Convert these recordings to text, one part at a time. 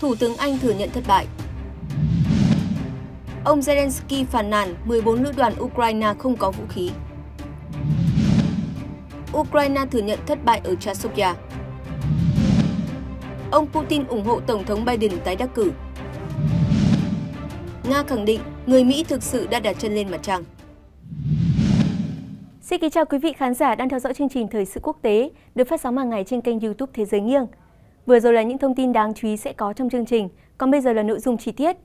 Thủ tướng Anh thừa nhận thất bại. Ông Zelensky phàn nàn 14 lữ đoàn Ukraine không có vũ khí. Ukraine thừa nhận thất bại ở Chasovia. Ông Putin ủng hộ Tổng thống Biden tái đắc cử. Nga khẳng định người Mỹ thực sự đã đặt chân lên mặt trăng. Xin kính chào quý vị khán giả đang theo dõi chương trình Thời sự quốc tế được phát sóng hàng ngày trên kênh YouTube Thế giới nghiêng. Vừa rồi là những thông tin đáng chú ý sẽ có trong chương trình, còn bây giờ là nội dung chi tiết.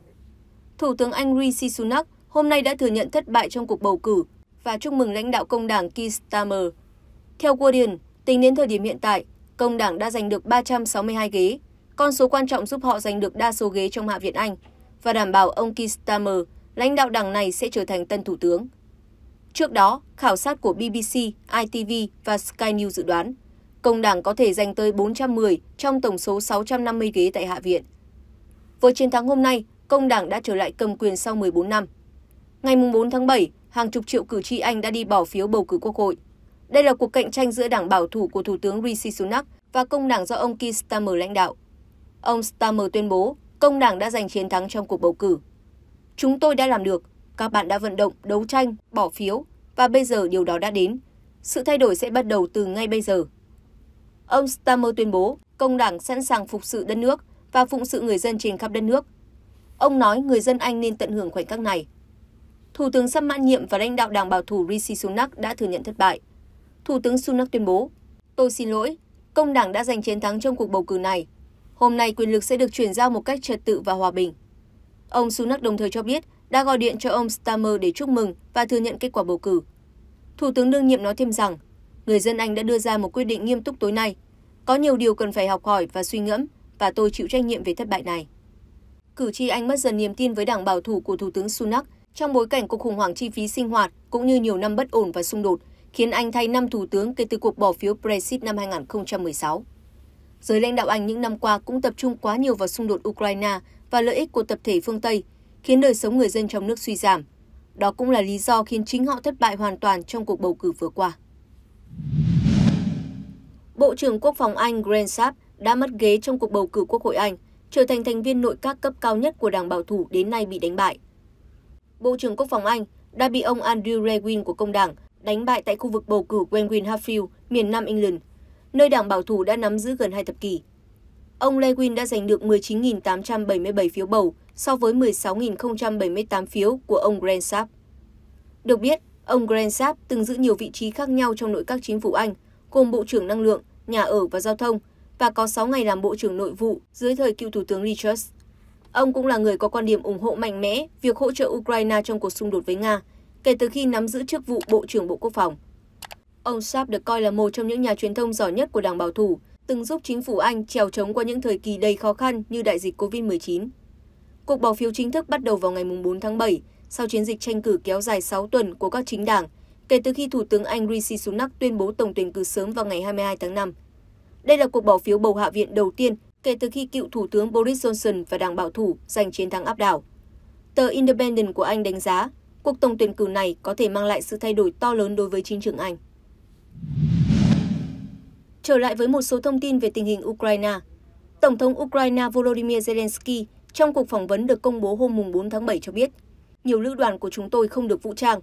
Thủ tướng Anh Rishi Sunak hôm nay đã thừa nhận thất bại trong cuộc bầu cử và chúc mừng lãnh đạo công đảng Keir Starmer. Theo Guardian, tính đến thời điểm hiện tại, công đảng đã giành được 362 ghế, con số quan trọng giúp họ giành được đa số ghế trong Hạ viện Anh và đảm bảo ông Keir Starmer, lãnh đạo đảng này sẽ trở thành tân thủ tướng. Trước đó, khảo sát của BBC, ITV và Sky News dự đoán Công đảng có thể giành tới 410 trong tổng số 650 ghế tại Hạ viện. Với chiến thắng hôm nay, công đảng đã trở lại cầm quyền sau 14 năm. Ngày 4 tháng 7, hàng chục triệu cử tri Anh đã đi bỏ phiếu bầu cử quốc hội. Đây là cuộc cạnh tranh giữa đảng bảo thủ của Thủ tướng Rishi Sunak và công đảng do ông Keir Starmer lãnh đạo. Ông Starmer tuyên bố công đảng đã giành chiến thắng trong cuộc bầu cử. Chúng tôi đã làm được, các bạn đã vận động, đấu tranh, bỏ phiếu và bây giờ điều đó đã đến. Sự thay đổi sẽ bắt đầu từ ngay bây giờ. Ông Stammer tuyên bố công đảng sẵn sàng phục sự đất nước và phụng sự người dân trên khắp đất nước. Ông nói người dân Anh nên tận hưởng khoảnh khắc này. Thủ tướng sắp mãn nhiệm và lãnh đạo đảng bảo thủ Rishi Sunak đã thừa nhận thất bại. Thủ tướng Sunak tuyên bố, tôi xin lỗi, công đảng đã giành chiến thắng trong cuộc bầu cử này. Hôm nay quyền lực sẽ được chuyển giao một cách trật tự và hòa bình. Ông Sunak đồng thời cho biết đã gọi điện cho ông Stammer để chúc mừng và thừa nhận kết quả bầu cử. Thủ tướng đương nhiệm nói thêm rằng người dân anh đã đưa ra một quyết định nghiêm túc tối nay có nhiều điều cần phải học hỏi và suy ngẫm và tôi chịu trách nhiệm về thất bại này cử tri anh mất dần niềm tin với đảng bảo thủ của thủ tướng sunak trong bối cảnh cuộc khủng hoảng chi phí sinh hoạt cũng như nhiều năm bất ổn và xung đột khiến anh thay năm thủ tướng kể từ cuộc bỏ phiếu brexit năm 2016 giới lãnh đạo anh những năm qua cũng tập trung quá nhiều vào xung đột ukraine và lợi ích của tập thể phương tây khiến đời sống người dân trong nước suy giảm đó cũng là lý do khiến chính họ thất bại hoàn toàn trong cuộc bầu cử vừa qua Bộ trưởng Quốc phòng Anh Grant Sharp đã mất ghế trong cuộc bầu cử Quốc hội Anh, trở thành thành viên nội các cấp cao nhất của đảng bảo thủ đến nay bị đánh bại. Bộ trưởng Quốc phòng Anh đã bị ông Andrew Rewin của công đảng đánh bại tại khu vực bầu cử Wenwin Hatfield, miền Nam England, nơi đảng bảo thủ đã nắm giữ gần hai thập kỷ. Ông Lewin đã giành được 19.877 phiếu bầu so với 16.078 phiếu của ông Grant Sharp. Được biết, ông Grant Sharp từng giữ nhiều vị trí khác nhau trong nội các chính phủ Anh – cùng Bộ trưởng Năng lượng, Nhà ở và Giao thông và có 6 ngày làm Bộ trưởng Nội vụ dưới thời cựu Thủ tướng Richards. Ông cũng là người có quan điểm ủng hộ mạnh mẽ việc hỗ trợ Ukraine trong cuộc xung đột với Nga kể từ khi nắm giữ chức vụ Bộ trưởng Bộ Quốc phòng. Ông Sharp được coi là một trong những nhà truyền thông giỏi nhất của Đảng Bảo thủ, từng giúp chính phủ Anh trèo chống qua những thời kỳ đầy khó khăn như đại dịch Covid-19. Cuộc bỏ phiếu chính thức bắt đầu vào ngày 4 tháng 7 sau chiến dịch tranh cử kéo dài 6 tuần của các chính đảng kể từ khi Thủ tướng Anh Rishi Sunak tuyên bố tổng tuyển cử sớm vào ngày 22 tháng 5. Đây là cuộc bỏ phiếu bầu Hạ viện đầu tiên kể từ khi cựu Thủ tướng Boris Johnson và Đảng Bảo thủ giành chiến thắng áp đảo. Tờ Independent của Anh đánh giá cuộc tổng tuyển cử này có thể mang lại sự thay đổi to lớn đối với chính trường Anh. Trở lại với một số thông tin về tình hình Ukraine. Tổng thống Ukraine Volodymyr Zelensky trong cuộc phỏng vấn được công bố hôm 4 tháng 7 cho biết, nhiều lữ đoàn của chúng tôi không được vũ trang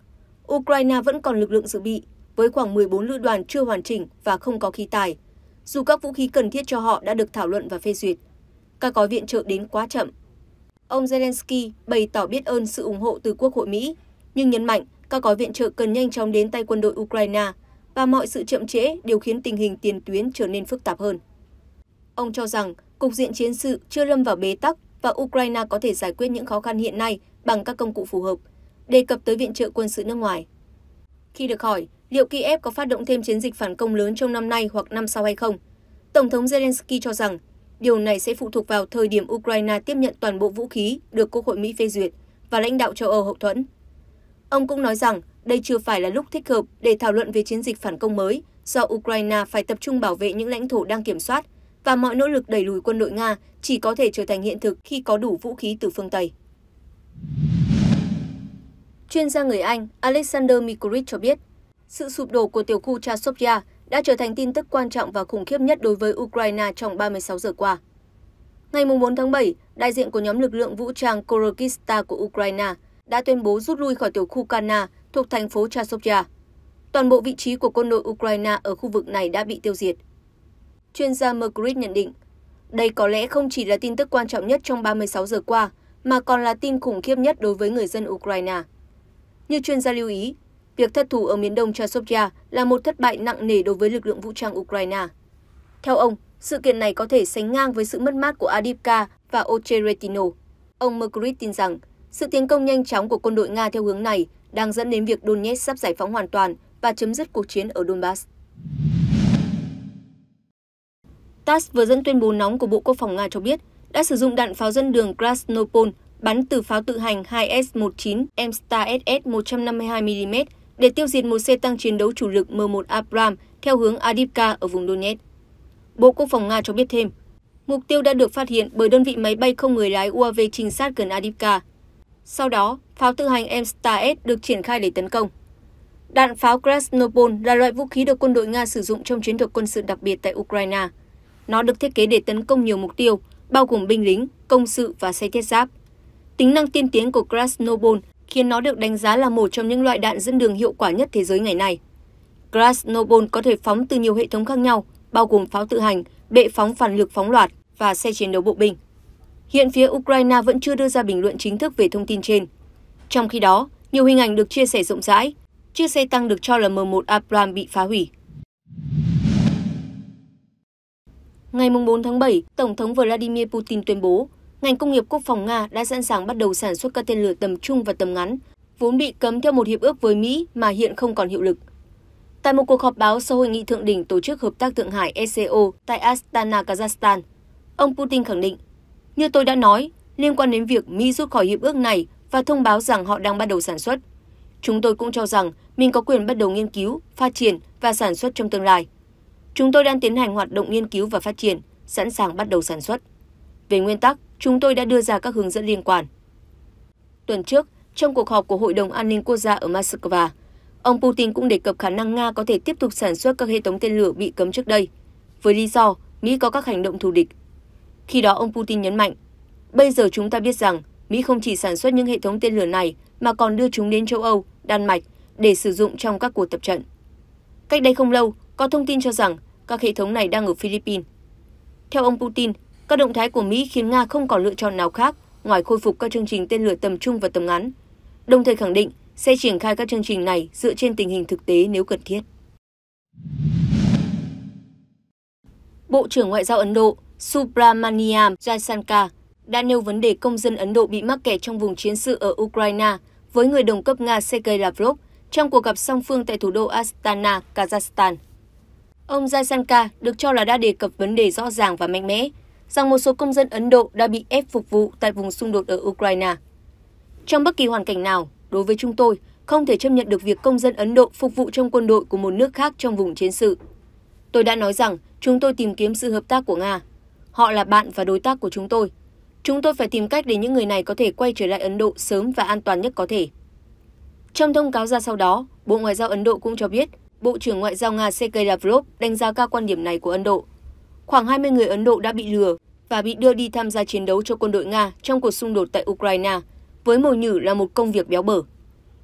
ukraine vẫn còn lực lượng dự bị với khoảng 14 lữ đoàn chưa hoàn chỉnh và không có khí tài dù các vũ khí cần thiết cho họ đã được thảo luận và phê duyệt các gói viện trợ đến quá chậm ông zelensky bày tỏ biết ơn sự ủng hộ từ quốc hội mỹ nhưng nhấn mạnh các gói viện trợ cần nhanh chóng đến tay quân đội ukraine và mọi sự chậm trễ đều khiến tình hình tiền tuyến trở nên phức tạp hơn ông cho rằng cục diện chiến sự chưa lâm vào bế tắc và Ukraine có thể giải quyết những khó khăn hiện nay bằng các công cụ phù hợp đề cập tới viện trợ quân sự nước ngoài. Khi được hỏi liệu Kiev có phát động thêm chiến dịch phản công lớn trong năm nay hoặc năm sau hay không, Tổng thống Zelensky cho rằng điều này sẽ phụ thuộc vào thời điểm Ukraine tiếp nhận toàn bộ vũ khí được Quốc hội Mỹ phê duyệt và lãnh đạo châu Âu hậu thuẫn. Ông cũng nói rằng đây chưa phải là lúc thích hợp để thảo luận về chiến dịch phản công mới do Ukraine phải tập trung bảo vệ những lãnh thổ đang kiểm soát và mọi nỗ lực đẩy lùi quân đội Nga chỉ có thể trở thành hiện thực khi có đủ vũ khí từ phương Tây. Chuyên gia người Anh Alexander Mikulic cho biết, sự sụp đổ của tiểu khu Chasovya đã trở thành tin tức quan trọng và khủng khiếp nhất đối với Ukraine trong 36 giờ qua. Ngày 4 tháng 7, đại diện của nhóm lực lượng vũ trang Korokista của Ukraine đã tuyên bố rút lui khỏi tiểu khu Kana thuộc thành phố Chasovya. Toàn bộ vị trí của quân đội Ukraine ở khu vực này đã bị tiêu diệt. Chuyên gia Mercury nhận định, đây có lẽ không chỉ là tin tức quan trọng nhất trong 36 giờ qua, mà còn là tin khủng khiếp nhất đối với người dân Ukraine như chuyên gia lưu ý việc thất thủ ở miền đông chasovia là một thất bại nặng nề đối với lực lượng vũ trang ukraine theo ông sự kiện này có thể sánh ngang với sự mất mát của adipka và ocheretino ông mercury tin rằng sự tiến công nhanh chóng của quân đội nga theo hướng này đang dẫn đến việc donetsk sắp giải phóng hoàn toàn và chấm dứt cuộc chiến ở donbass tass vừa dẫn tuyên bố nóng của bộ quốc phòng nga cho biết đã sử dụng đạn pháo dân đường krasnopol bắn từ pháo tự hành 2S-19 Mstar SS 152mm để tiêu diệt một xe tăng chiến đấu chủ lực M1 Abram theo hướng adipka ở vùng Donetsk. Bộ Quốc phòng Nga cho biết thêm, mục tiêu đã được phát hiện bởi đơn vị máy bay không người lái UAV trinh sát gần adipka Sau đó, pháo tự hành Mstar S được triển khai để tấn công. Đạn pháo Krasnopol là loại vũ khí được quân đội Nga sử dụng trong chiến thuật quân sự đặc biệt tại Ukraine. Nó được thiết kế để tấn công nhiều mục tiêu, bao gồm binh lính, công sự và xe thiết giáp. Tính năng tiên tiến của Krasnobol khiến nó được đánh giá là một trong những loại đạn dẫn đường hiệu quả nhất thế giới ngày nay. Krasnobol có thể phóng từ nhiều hệ thống khác nhau, bao gồm pháo tự hành, bệ phóng phản lực phóng loạt và xe chiến đấu bộ binh. Hiện phía Ukraine vẫn chưa đưa ra bình luận chính thức về thông tin trên. Trong khi đó, nhiều hình ảnh được chia sẻ rộng rãi. Chiếc xe tăng được cho là M1 Abram bị phá hủy. Ngày 4 tháng 7, Tổng thống Vladimir Putin tuyên bố ngành công nghiệp quốc phòng Nga đã sẵn sàng bắt đầu sản xuất các tên lửa tầm trung và tầm ngắn, vốn bị cấm theo một hiệp ước với Mỹ mà hiện không còn hiệu lực. Tại một cuộc họp báo sau hội nghị thượng đỉnh tổ chức hợp tác Thượng Hải (ECO) tại Astana, Kazakhstan, ông Putin khẳng định, như tôi đã nói, liên quan đến việc Mỹ rút khỏi hiệp ước này và thông báo rằng họ đang bắt đầu sản xuất. Chúng tôi cũng cho rằng mình có quyền bắt đầu nghiên cứu, phát triển và sản xuất trong tương lai. Chúng tôi đang tiến hành hoạt động nghiên cứu và phát triển, sẵn sàng bắt đầu sản xuất. Về nguyên tắc, chúng tôi đã đưa ra các hướng dẫn liên quan. Tuần trước, trong cuộc họp của Hội đồng An ninh Quốc gia ở Moscow, ông Putin cũng đề cập khả năng Nga có thể tiếp tục sản xuất các hệ thống tên lửa bị cấm trước đây, với lý do Mỹ có các hành động thù địch. Khi đó ông Putin nhấn mạnh, bây giờ chúng ta biết rằng Mỹ không chỉ sản xuất những hệ thống tên lửa này mà còn đưa chúng đến châu Âu, Đan Mạch để sử dụng trong các cuộc tập trận. Cách đây không lâu, có thông tin cho rằng các hệ thống này đang ở Philippines. Theo ông Putin, các động thái của Mỹ khiến Nga không còn lựa chọn nào khác ngoài khôi phục các chương trình tên lửa tầm trung và tầm ngắn, đồng thời khẳng định sẽ triển khai các chương trình này dựa trên tình hình thực tế nếu cần thiết. Bộ trưởng Ngoại giao Ấn Độ Subramaniam Jaishankar đã nêu vấn đề công dân Ấn Độ bị mắc kẹt trong vùng chiến sự ở Ukraine với người đồng cấp Nga Sergei Lavrov trong cuộc gặp song phương tại thủ đô Astana, Kazakhstan. Ông Jaishankar được cho là đã đề cập vấn đề rõ ràng và mạnh mẽ rằng một số công dân Ấn Độ đã bị ép phục vụ tại vùng xung đột ở Ukraine. Trong bất kỳ hoàn cảnh nào, đối với chúng tôi, không thể chấp nhận được việc công dân Ấn Độ phục vụ trong quân đội của một nước khác trong vùng chiến sự. Tôi đã nói rằng chúng tôi tìm kiếm sự hợp tác của Nga. Họ là bạn và đối tác của chúng tôi. Chúng tôi phải tìm cách để những người này có thể quay trở lại Ấn Độ sớm và an toàn nhất có thể. Trong thông cáo ra sau đó, Bộ Ngoại giao Ấn Độ cũng cho biết Bộ trưởng Ngoại giao Nga Sergei Lavrov đánh giá cao quan điểm này của Ấn Độ khoảng hai mươi người ấn độ đã bị lừa và bị đưa đi tham gia chiến đấu cho quân đội nga trong cuộc xung đột tại ukraine với mồi nhử là một công việc béo bở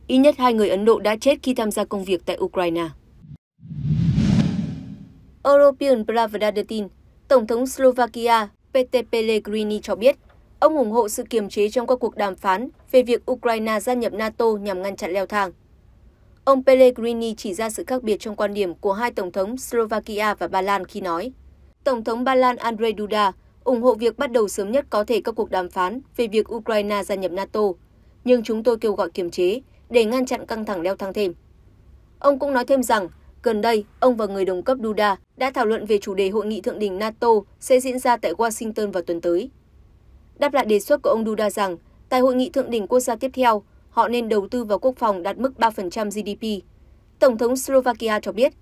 ít nhất hai người ấn độ đã chết khi tham gia công việc tại ukraine European Pravda đưa tin, Tổng thống Slovakia Peter Pellegrini cho biết ông ủng hộ sự kiềm chế trong các cuộc đàm phán về việc Ukraine gia nhập NATO nhằm ngăn chặn leo thang. Ông Pellegrini chỉ ra sự khác biệt trong quan điểm của hai tổng thống Slovakia và Ba Lan khi nói Tổng thống Ba Lan Andrzej Duda ủng hộ việc bắt đầu sớm nhất có thể các cuộc đàm phán về việc Ukraine gia nhập NATO, nhưng chúng tôi kêu gọi kiềm chế để ngăn chặn căng thẳng leo thang thêm. Ông cũng nói thêm rằng, gần đây, ông và người đồng cấp Duda đã thảo luận về chủ đề hội nghị thượng đỉnh NATO sẽ diễn ra tại Washington vào tuần tới. Đáp lại đề xuất của ông Duda rằng, tại hội nghị thượng đỉnh quốc gia tiếp theo, họ nên đầu tư vào quốc phòng đạt mức 3% GDP. Tổng thống Slovakia cho biết,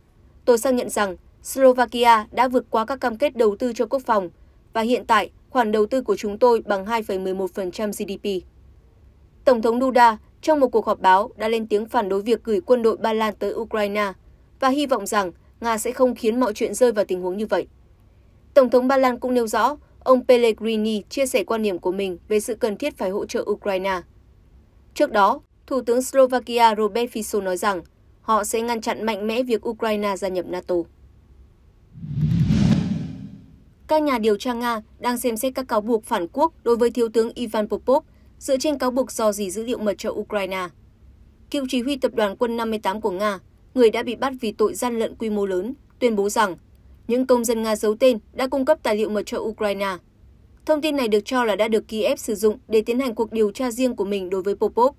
tôi xác nhận rằng slovakia đã vượt qua các cam kết đầu tư cho quốc phòng và hiện tại khoản đầu tư của chúng tôi bằng 2,11% GDP. Tổng thống Duda trong một cuộc họp báo đã lên tiếng phản đối việc gửi quân đội Ba Lan tới Ukraine và hy vọng rằng Nga sẽ không khiến mọi chuyện rơi vào tình huống như vậy. Tổng thống Ba Lan cũng nêu rõ ông Pellegrini chia sẻ quan điểm của mình về sự cần thiết phải hỗ trợ Ukraine. Trước đó, Thủ tướng Slovakia Robert Fico nói rằng họ sẽ ngăn chặn mạnh mẽ việc Ukraine gia nhập NATO các nhà điều tra Nga đang xem xét các cáo buộc phản quốc đối với thiếu tướng Ivan Popov dựa trên cáo buộc dò dỉ dữ liệu mật cho Ukraine. Cựu chỉ huy tập đoàn quân 58 của Nga, người đã bị bắt vì tội gian lận quy mô lớn, tuyên bố rằng những công dân Nga giấu tên đã cung cấp tài liệu mật cho Ukraine. Thông tin này được cho là đã được Kiev sử dụng để tiến hành cuộc điều tra riêng của mình đối với Popov.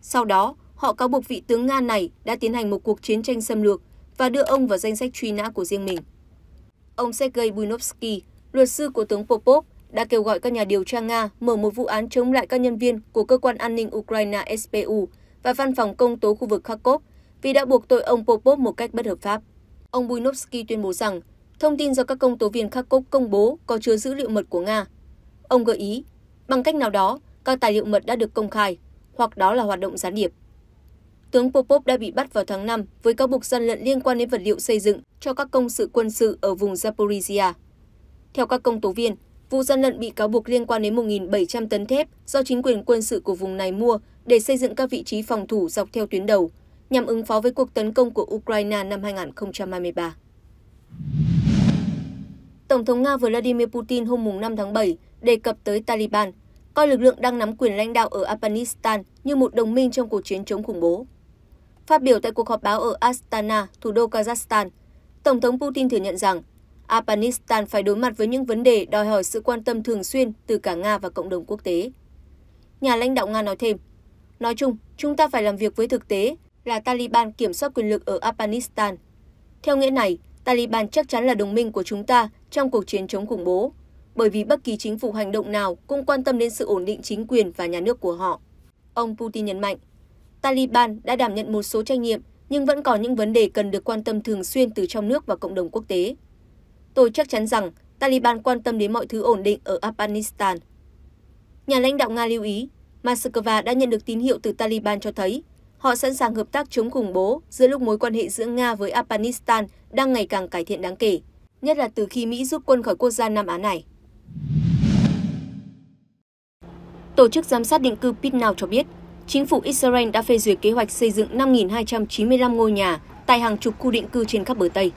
Sau đó, họ cáo buộc vị tướng Nga này đã tiến hành một cuộc chiến tranh xâm lược và đưa ông vào danh sách truy nã của riêng mình. Ông Sergei Bunovsky, luật sư của tướng Popov đã kêu gọi các nhà điều tra Nga mở một vụ án chống lại các nhân viên của cơ quan an ninh Ukraine SPU và văn phòng công tố khu vực Kharkov vì đã buộc tội ông Popov một cách bất hợp pháp. Ông Buinovsky tuyên bố rằng thông tin do các công tố viên Kharkov công bố có chứa dữ liệu mật của Nga. Ông gợi ý, bằng cách nào đó, các tài liệu mật đã được công khai, hoặc đó là hoạt động gián điệp. Tướng Popov đã bị bắt vào tháng 5 với cáo buộc gian lận liên quan đến vật liệu xây dựng cho các công sự quân sự ở vùng Zaporizhia theo các công tố viên vụ gian lận bị cáo buộc liên quan đến 1.700 tấn thép do chính quyền quân sự của vùng này mua để xây dựng các vị trí phòng thủ dọc theo tuyến đầu nhằm ứng phó với cuộc tấn công của Ukraine năm 2023. Tổng thống Nga Vladimir Putin hôm 5 tháng 7 đề cập tới Taliban, coi lực lượng đang nắm quyền lãnh đạo ở Afghanistan như một đồng minh trong cuộc chiến chống khủng bố. Phát biểu tại cuộc họp báo ở Astana, thủ đô Kazakhstan, Tổng thống Putin thừa nhận rằng afghanistan phải đối mặt với những vấn đề đòi hỏi sự quan tâm thường xuyên từ cả nga và cộng đồng quốc tế nhà lãnh đạo nga nói thêm nói chung chúng ta phải làm việc với thực tế là taliban kiểm soát quyền lực ở afghanistan theo nghĩa này taliban chắc chắn là đồng minh của chúng ta trong cuộc chiến chống khủng bố bởi vì bất kỳ chính phủ hành động nào cũng quan tâm đến sự ổn định chính quyền và nhà nước của họ ông putin nhấn mạnh taliban đã đảm nhận một số trách nhiệm nhưng vẫn còn những vấn đề cần được quan tâm thường xuyên từ trong nước và cộng đồng quốc tế Tôi chắc chắn rằng Taliban quan tâm đến mọi thứ ổn định ở Afghanistan. Nhà lãnh đạo Nga lưu ý, Moscow đã nhận được tín hiệu từ Taliban cho thấy họ sẵn sàng hợp tác chống khủng bố giữa lúc mối quan hệ giữa Nga với Afghanistan đang ngày càng cải thiện đáng kể, nhất là từ khi Mỹ rút quân khỏi quốc gia Nam Á này. Tổ chức giám sát định cư Pitnau cho biết, chính phủ Israel đã phê duyệt kế hoạch xây dựng 5.295 ngôi nhà tại hàng chục khu định cư trên khắp bờ Tây.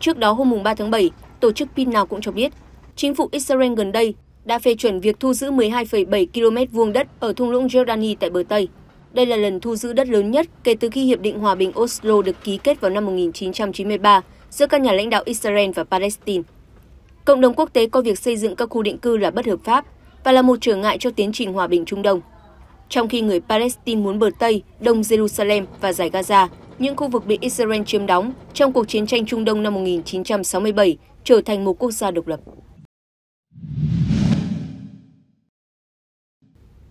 Trước đó hôm 3 tháng 7, tổ chức Pin Nào cũng cho biết, chính phủ Israel gần đây đã phê chuẩn việc thu giữ 12,7 km vuông đất ở thung lũng Jordani tại bờ Tây. Đây là lần thu giữ đất lớn nhất kể từ khi Hiệp định Hòa bình Oslo được ký kết vào năm 1993 giữa các nhà lãnh đạo Israel và Palestine. Cộng đồng quốc tế coi việc xây dựng các khu định cư là bất hợp pháp và là một trở ngại cho tiến trình hòa bình Trung Đông. Trong khi người Palestine muốn bờ Tây, Đông Jerusalem và giải Gaza những khu vực bị Israel chiếm đóng trong cuộc chiến tranh Trung Đông năm 1967 trở thành một quốc gia độc lập.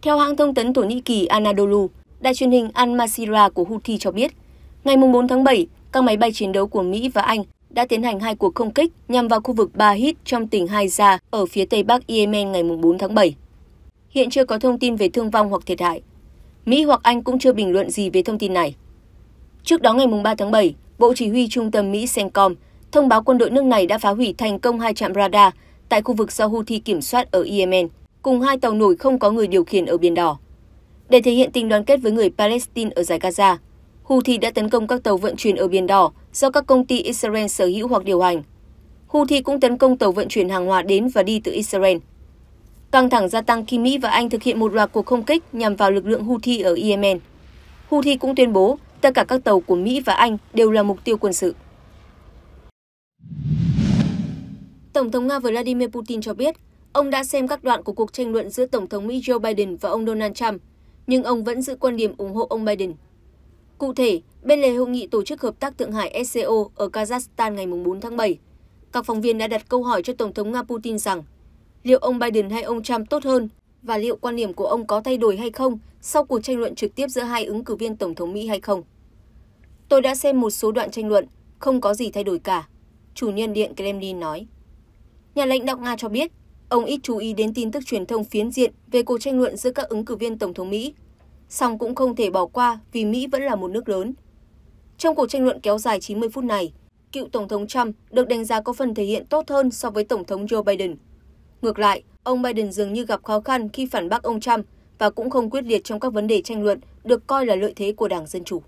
Theo hãng thông tấn Thổ Nhĩ Kỳ Anadolu, đài truyền hình Al Masira của Houthi cho biết, ngày 4 tháng 7, các máy bay chiến đấu của Mỹ và Anh đã tiến hành hai cuộc không kích nhằm vào khu vực Bahit trong tỉnh Haiza ở phía tây bắc Yemen ngày 4 tháng 7. Hiện chưa có thông tin về thương vong hoặc thiệt hại. Mỹ hoặc Anh cũng chưa bình luận gì về thông tin này. Trước đó ngày 3 tháng 7, Bộ Chỉ huy Trung tâm Mỹ CENTCOM thông báo quân đội nước này đã phá hủy thành công hai trạm radar tại khu vực do Houthi kiểm soát ở Yemen, cùng hai tàu nổi không có người điều khiển ở Biển Đỏ. Để thể hiện tình đoàn kết với người Palestine ở giải Gaza, Houthi đã tấn công các tàu vận chuyển ở Biển Đỏ do các công ty Israel sở hữu hoặc điều hành. Houthi cũng tấn công tàu vận chuyển hàng hóa đến và đi từ Israel. Căng thẳng gia tăng khi Mỹ và Anh thực hiện một loạt cuộc không kích nhằm vào lực lượng Houthi ở Yemen. Houthi cũng tuyên bố Tất cả các tàu của Mỹ và Anh đều là mục tiêu quân sự. Tổng thống Nga Vladimir Putin cho biết, ông đã xem các đoạn của cuộc tranh luận giữa Tổng thống Mỹ Joe Biden và ông Donald Trump, nhưng ông vẫn giữ quan điểm ủng hộ ông Biden. Cụ thể, bên lề hội nghị Tổ chức Hợp tác Thượng Hải SCO ở Kazakhstan ngày 4 tháng 7, các phóng viên đã đặt câu hỏi cho Tổng thống Nga Putin rằng liệu ông Biden hay ông Trump tốt hơn và liệu quan điểm của ông có thay đổi hay không sau cuộc tranh luận trực tiếp giữa hai ứng cử viên Tổng thống Mỹ hay không. Tôi đã xem một số đoạn tranh luận, không có gì thay đổi cả, chủ nhân điện Kremlin nói. Nhà lãnh đạo Nga cho biết, ông ít chú ý đến tin tức truyền thông phiến diện về cuộc tranh luận giữa các ứng cử viên Tổng thống Mỹ, song cũng không thể bỏ qua vì Mỹ vẫn là một nước lớn. Trong cuộc tranh luận kéo dài 90 phút này, cựu Tổng thống Trump được đánh giá có phần thể hiện tốt hơn so với Tổng thống Joe Biden. Ngược lại, ông Biden dường như gặp khó khăn khi phản bác ông Trump và cũng không quyết liệt trong các vấn đề tranh luận được coi là lợi thế của Đảng Dân Chủ.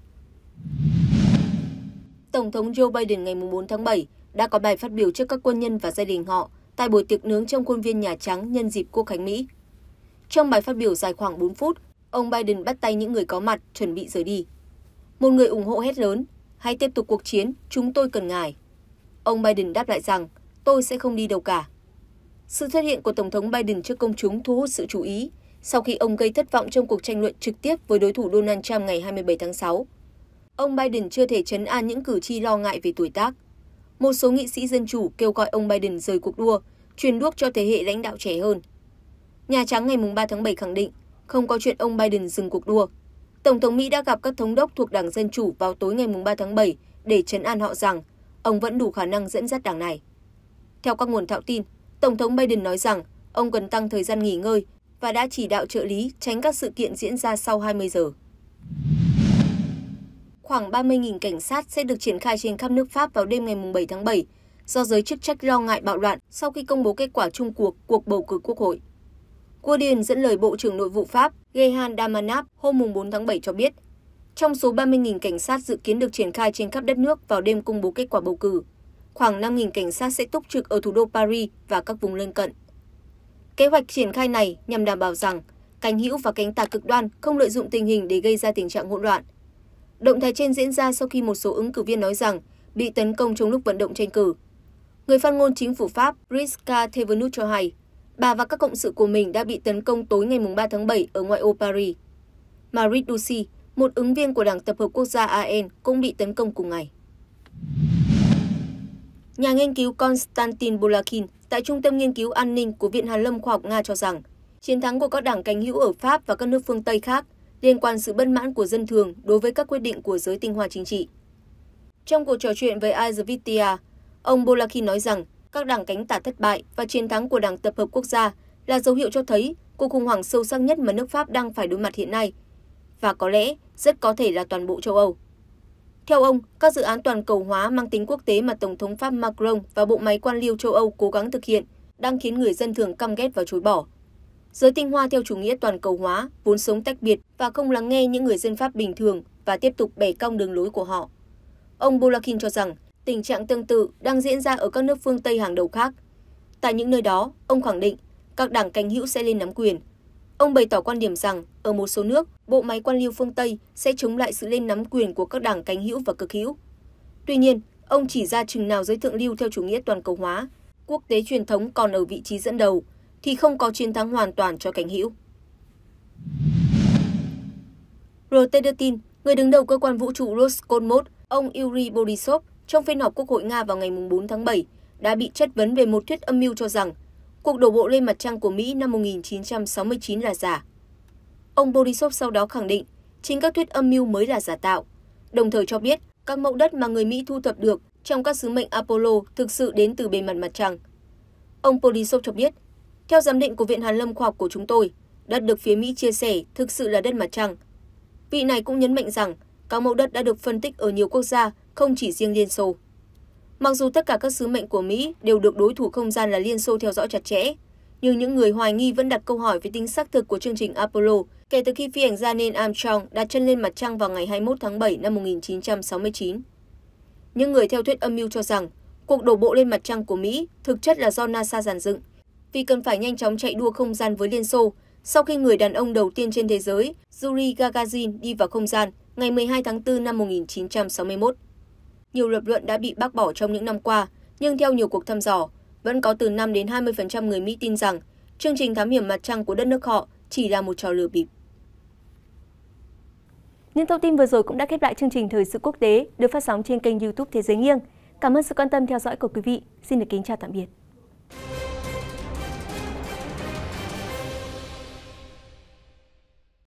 Tổng thống Joe Biden ngày 4 tháng 7 đã có bài phát biểu trước các quân nhân và gia đình họ tại buổi tiệc nướng trong khuôn viên Nhà Trắng nhân dịp Quốc khánh Mỹ. Trong bài phát biểu dài khoảng 4 phút, ông Biden bắt tay những người có mặt chuẩn bị rời đi. Một người ủng hộ hét lớn, hãy tiếp tục cuộc chiến, chúng tôi cần ngài. Ông Biden đáp lại rằng, tôi sẽ không đi đâu cả. Sự xuất hiện của Tổng thống Biden trước công chúng thu hút sự chú ý sau khi ông gây thất vọng trong cuộc tranh luận trực tiếp với đối thủ Donald Trump ngày 27 tháng 6 ông Biden chưa thể chấn an những cử tri lo ngại về tuổi tác. Một số nghị sĩ dân chủ kêu gọi ông Biden rời cuộc đua, truyền đuốc cho thế hệ lãnh đạo trẻ hơn. Nhà Trắng ngày 3 tháng 7 khẳng định không có chuyện ông Biden dừng cuộc đua. Tổng thống Mỹ đã gặp các thống đốc thuộc Đảng Dân Chủ vào tối ngày 3 tháng 7 để chấn an họ rằng ông vẫn đủ khả năng dẫn dắt đảng này. Theo các nguồn thạo tin, Tổng thống Biden nói rằng ông cần tăng thời gian nghỉ ngơi và đã chỉ đạo trợ lý tránh các sự kiện diễn ra sau 20 giờ khoảng 30.000 cảnh sát sẽ được triển khai trên khắp nước Pháp vào đêm ngày 7 tháng 7, do giới chức trách lo ngại bạo loạn sau khi công bố kết quả chung cuộc cuộc bầu cử quốc hội. Guardian dẫn lời Bộ trưởng Nội vụ Pháp Gehan Damanap hôm 4 tháng 7 cho biết, trong số 30.000 cảnh sát dự kiến được triển khai trên khắp đất nước vào đêm công bố kết quả bầu cử, khoảng 5.000 cảnh sát sẽ túc trực ở thủ đô Paris và các vùng lân cận. Kế hoạch triển khai này nhằm đảm bảo rằng cánh hữu và cánh tả cực đoan không lợi dụng tình hình để gây ra tình trạng hỗn loạn – Động thái trên diễn ra sau khi một số ứng cử viên nói rằng bị tấn công trong lúc vận động tranh cử. Người phát ngôn chính phủ Pháp Priska Thevenut cho hay, bà và các cộng sự của mình đã bị tấn công tối ngày 3 tháng 7 ở ngoại ô Paris. Marie Ducey, một ứng viên của Đảng Tập hợp Quốc gia AN, cũng bị tấn công cùng ngày. Nhà nghiên cứu Konstantin Bulakin tại Trung tâm Nghiên cứu An ninh của Viện Hàn Lâm Khoa học Nga cho rằng, chiến thắng của các đảng cánh hữu ở Pháp và các nước phương Tây khác liên quan sự bất mãn của dân thường đối với các quyết định của giới tinh hoa chính trị. Trong cuộc trò chuyện với Izvitia, ông Bolaki nói rằng các đảng cánh tả thất bại và chiến thắng của Đảng Tập hợp Quốc gia là dấu hiệu cho thấy cuộc khủng hoảng sâu sắc nhất mà nước Pháp đang phải đối mặt hiện nay, và có lẽ rất có thể là toàn bộ châu Âu. Theo ông, các dự án toàn cầu hóa mang tính quốc tế mà Tổng thống Pháp Macron và bộ máy quan liêu châu Âu cố gắng thực hiện đang khiến người dân thường căm ghét và chối bỏ, giới tinh hoa theo chủ nghĩa toàn cầu hóa vốn sống tách biệt và không lắng nghe những người dân Pháp bình thường và tiếp tục bẻ cong đường lối của họ. Ông Bolakin cho rằng tình trạng tương tự đang diễn ra ở các nước phương Tây hàng đầu khác. Tại những nơi đó, ông khẳng định các đảng cánh hữu sẽ lên nắm quyền. Ông bày tỏ quan điểm rằng ở một số nước, bộ máy quan liêu phương Tây sẽ chống lại sự lên nắm quyền của các đảng cánh hữu và cực hữu. Tuy nhiên, ông chỉ ra chừng nào giới thượng lưu theo chủ nghĩa toàn cầu hóa, quốc tế truyền thống còn ở vị trí dẫn đầu – thì không có chiến thắng hoàn toàn cho cánh hữu. Reuters đưa tin, người đứng đầu cơ quan vũ trụ Roscosmos, ông Yuri Borisov, trong phiên họp Quốc hội Nga vào ngày 4 tháng 7, đã bị chất vấn về một thuyết âm mưu cho rằng cuộc đổ bộ lên mặt trăng của Mỹ năm 1969 là giả. Ông Borisov sau đó khẳng định chính các thuyết âm mưu mới là giả tạo, đồng thời cho biết các mẫu đất mà người Mỹ thu thập được trong các sứ mệnh Apollo thực sự đến từ bề mặt mặt trăng. Ông Borisov cho biết theo giám định của Viện Hàn Lâm Khoa học của chúng tôi, đất được phía Mỹ chia sẻ thực sự là đất mặt trăng. Vị này cũng nhấn mạnh rằng các mẫu đất đã được phân tích ở nhiều quốc gia, không chỉ riêng Liên Xô. Mặc dù tất cả các sứ mệnh của Mỹ đều được đối thủ không gian là Liên Xô theo dõi chặt chẽ, nhưng những người hoài nghi vẫn đặt câu hỏi về tính xác thực của chương trình Apollo kể từ khi phi hành gia Neil Armstrong đặt chân lên mặt trăng vào ngày 21 tháng 7 năm 1969. Những người theo thuyết âm mưu cho rằng cuộc đổ bộ lên mặt trăng của Mỹ thực chất là do NASA giàn dựng vì cần phải nhanh chóng chạy đua không gian với Liên Xô sau khi người đàn ông đầu tiên trên thế giới, Yuri Gagarin đi vào không gian ngày 12 tháng 4 năm 1961. Nhiều lập luận đã bị bác bỏ trong những năm qua, nhưng theo nhiều cuộc thăm dò, vẫn có từ 5 đến 20% người Mỹ tin rằng chương trình thám hiểm mặt trăng của đất nước họ chỉ là một trò lừa bịp. Những thông tin vừa rồi cũng đã khép lại chương trình Thời sự quốc tế được phát sóng trên kênh youtube Thế giới nghiêng. Cảm ơn sự quan tâm theo dõi của quý vị. Xin được kính chào tạm biệt.